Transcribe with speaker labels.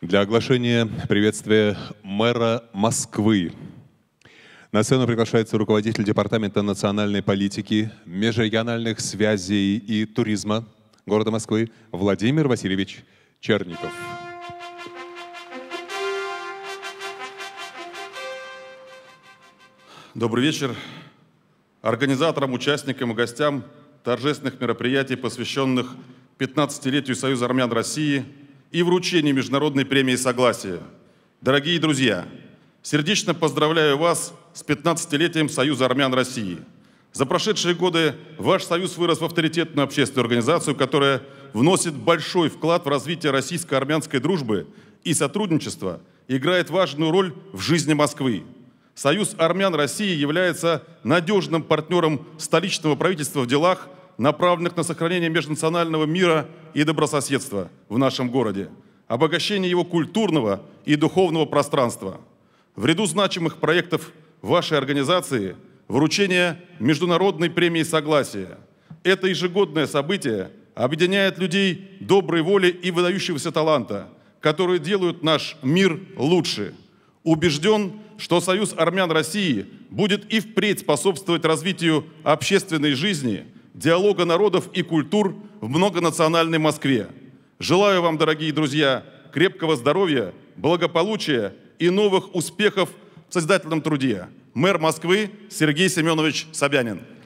Speaker 1: для оглашения приветствия мэра Москвы. На сцену приглашается руководитель Департамента национальной политики, межрегиональных связей и туризма города Москвы Владимир Васильевич Черников.
Speaker 2: Добрый вечер. Организаторам, участникам и гостям торжественных мероприятий, посвященных 15-летию Союза армян России – и вручении Международной премии Согласия. Дорогие друзья, сердечно поздравляю вас с 15-летием Союза армян России. За прошедшие годы ваш союз вырос в авторитетную общественную организацию, которая вносит большой вклад в развитие российско-армянской дружбы и сотрудничества, играет важную роль в жизни Москвы. Союз армян России является надежным партнером столичного правительства в делах направленных на сохранение межнационального мира и добрососедства в нашем городе, обогащение его культурного и духовного пространства. В ряду значимых проектов вашей организации вручение Международной премии согласия. Это ежегодное событие объединяет людей доброй воли и выдающегося таланта, которые делают наш мир лучше. Убежден, что Союз армян России будет и впредь способствовать развитию общественной жизни – диалога народов и культур в многонациональной Москве. Желаю вам, дорогие друзья, крепкого здоровья, благополучия и новых успехов в создательном труде. Мэр Москвы Сергей Семенович Собянин.